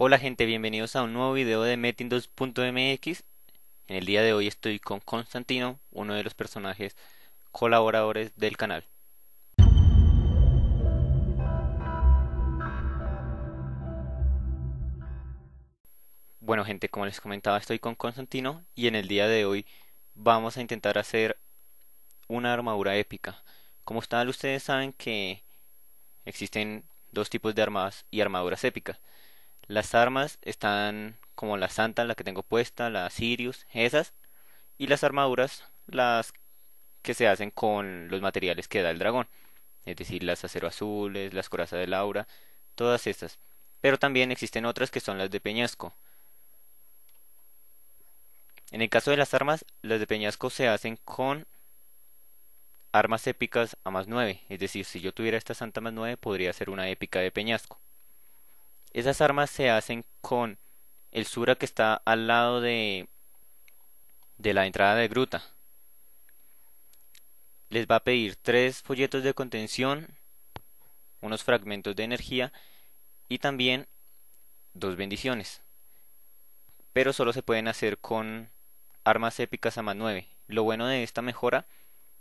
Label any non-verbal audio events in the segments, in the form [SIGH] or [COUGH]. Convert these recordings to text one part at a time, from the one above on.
Hola gente, bienvenidos a un nuevo video de Metin 2.mx. En el día de hoy estoy con Constantino, uno de los personajes colaboradores del canal. Bueno gente, como les comentaba, estoy con Constantino y en el día de hoy vamos a intentar hacer una armadura épica. Como tal, ustedes saben que existen dos tipos de armadas y armaduras épicas. Las armas están como la Santa, la que tengo puesta, la Sirius, esas. Y las armaduras, las que se hacen con los materiales que da el dragón. Es decir, las acero azules, las corazas de Laura, todas estas. Pero también existen otras que son las de Peñasco. En el caso de las armas, las de Peñasco se hacen con armas épicas a más 9. Es decir, si yo tuviera esta santa más 9, podría ser una épica de Peñasco. Esas armas se hacen con el Sura que está al lado de, de la entrada de gruta. Les va a pedir tres folletos de contención, unos fragmentos de energía y también dos bendiciones. Pero solo se pueden hacer con armas épicas a más 9. Lo bueno de esta mejora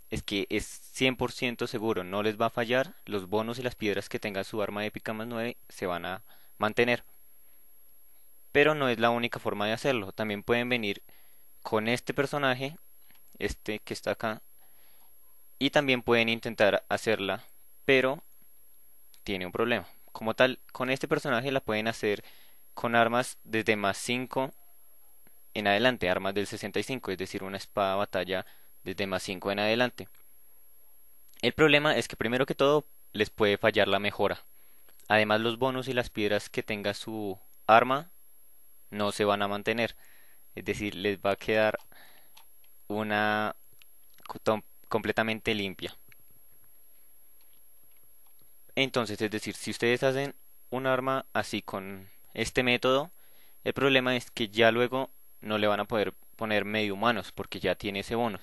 es que es 100% seguro, no les va a fallar. Los bonos y las piedras que tenga su arma épica más 9 se van a mantener. Pero no es la única forma de hacerlo. También pueden venir con este personaje, este que está acá, y también pueden intentar hacerla, pero tiene un problema. Como tal, con este personaje la pueden hacer con armas desde más 5 en adelante, armas del 65, es decir, una espada batalla desde más 5 en adelante. El problema es que primero que todo les puede fallar la mejora. Además los bonos y las piedras que tenga su arma no se van a mantener. Es decir, les va a quedar una completamente limpia. Entonces, es decir, si ustedes hacen un arma así con este método, el problema es que ya luego no le van a poder poner medio humanos porque ya tiene ese bonus.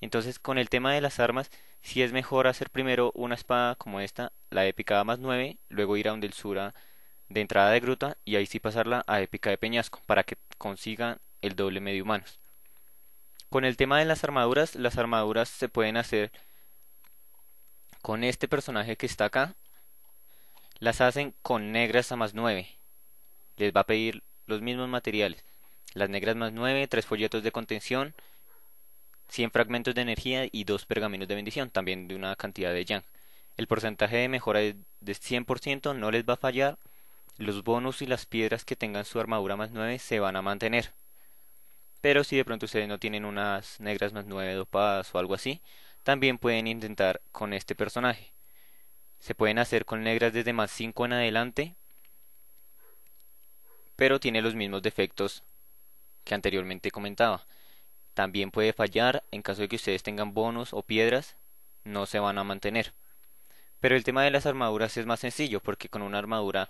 Entonces, con el tema de las armas, si es mejor hacer primero una espada como esta, la épica a más 9, luego ir a un del sura de entrada de gruta y ahí sí pasarla a épica de peñasco para que consigan el doble medio humanos. Con el tema de las armaduras, las armaduras se pueden hacer con este personaje que está acá. Las hacen con negras a más 9. Les va a pedir los mismos materiales. Las negras más 9, tres folletos de contención, 100 fragmentos de energía y 2 pergaminos de bendición, también de una cantidad de yang. El porcentaje de mejora es de 100%, no les va a fallar. Los bonus y las piedras que tengan su armadura más 9 se van a mantener. Pero si de pronto ustedes no tienen unas negras más 9 dopadas o algo así, también pueden intentar con este personaje. Se pueden hacer con negras desde más 5 en adelante, pero tiene los mismos defectos que anteriormente comentaba. También puede fallar en caso de que ustedes tengan bonos o piedras, no se van a mantener. Pero el tema de las armaduras es más sencillo, porque con una armadura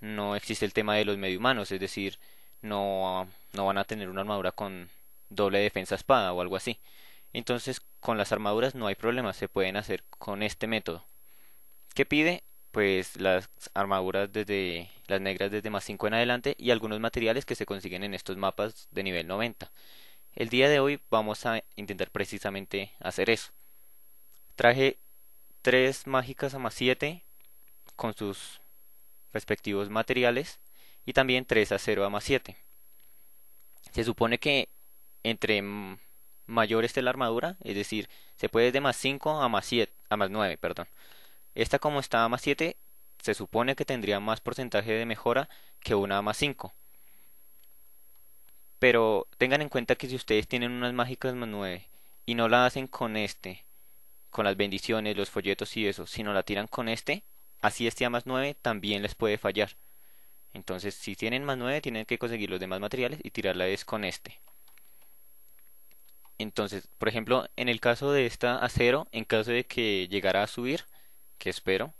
no existe el tema de los medio humanos, es decir, no, no van a tener una armadura con doble defensa espada o algo así. Entonces, con las armaduras no hay problema, se pueden hacer con este método. ¿Qué pide? Pues las armaduras desde las negras desde más 5 en adelante y algunos materiales que se consiguen en estos mapas de nivel 90. El día de hoy vamos a intentar precisamente hacer eso. Traje tres mágicas a más 7 con sus respectivos materiales y también 3 a 0 a más 7. Se supone que entre mayor esté la armadura, es decir, se puede de más 5 a más siete a más 9, perdón. Esta como está a más 7, se supone que tendría más porcentaje de mejora que una a más 5. Pero tengan en cuenta que si ustedes tienen unas mágicas más 9 y no la hacen con este, con las bendiciones, los folletos y eso, sino la tiran con este, así este a más 9 también les puede fallar. Entonces, si tienen más 9, tienen que conseguir los demás materiales y tirarla es con este. Entonces, por ejemplo, en el caso de esta acero, en caso de que llegara a subir, que espero,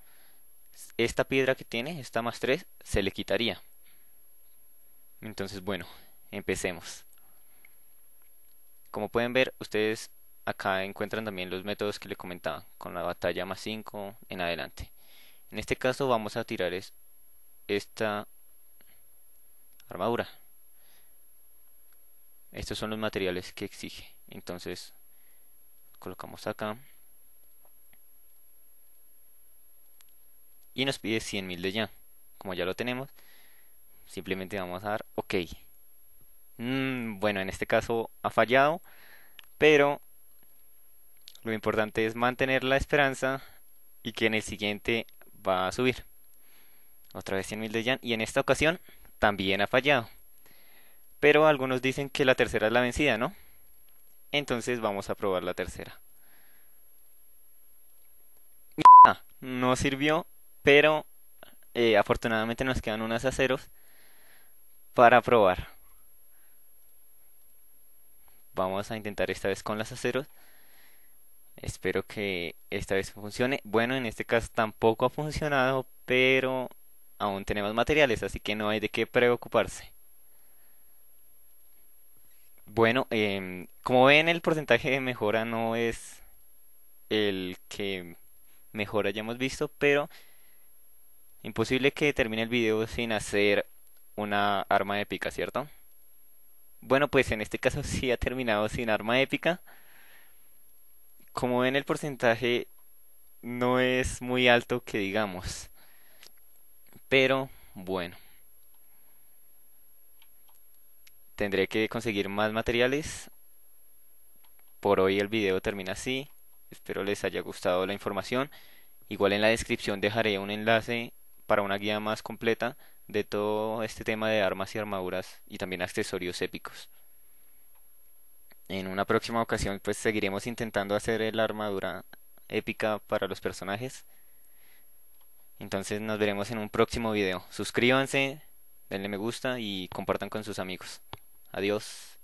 esta piedra que tiene, esta más 3, se le quitaría. Entonces, bueno, Empecemos. Como pueden ver, ustedes acá encuentran también los métodos que les comentaba, con la batalla más 5 en adelante. En este caso vamos a tirar es, esta armadura. Estos son los materiales que exige. Entonces, colocamos acá. Y nos pide 100.000 de ya. Como ya lo tenemos, simplemente vamos a dar OK. Mm, bueno, en este caso ha fallado, pero lo importante es mantener la esperanza y que en el siguiente va a subir. Otra vez 100.000 de Jan y en esta ocasión también ha fallado. Pero algunos dicen que la tercera es la vencida, ¿no? Entonces vamos a probar la tercera. No sirvió, pero eh, afortunadamente nos quedan unas ceros para probar vamos a intentar esta vez con las aceros. Espero que esta vez funcione. Bueno, en este caso tampoco ha funcionado, pero aún tenemos materiales, así que no hay de qué preocuparse. Bueno, em, como ven, el porcentaje de mejora no es el que mejor hayamos visto, pero imposible que termine el video sin hacer una arma de pica, ¿cierto? Bueno, pues en este caso [LAUGHS] sí ha terminado sin arma épica. Como ven, el porcentaje no es muy alto que digamos. Pero bueno. Tendré que conseguir más materiales. Por hoy el video termina así. Espero les haya gustado la información. Igual en la descripción dejaré un enlace para una guía más completa de todo este tema de armas y armaduras y también accesorios épicos. En una próxima ocasión pues seguiremos intentando hacer la armadura épica para los personajes. Entonces nos veremos en un próximo video. Suscríbanse, denle me gusta y compartan con sus amigos. Adiós.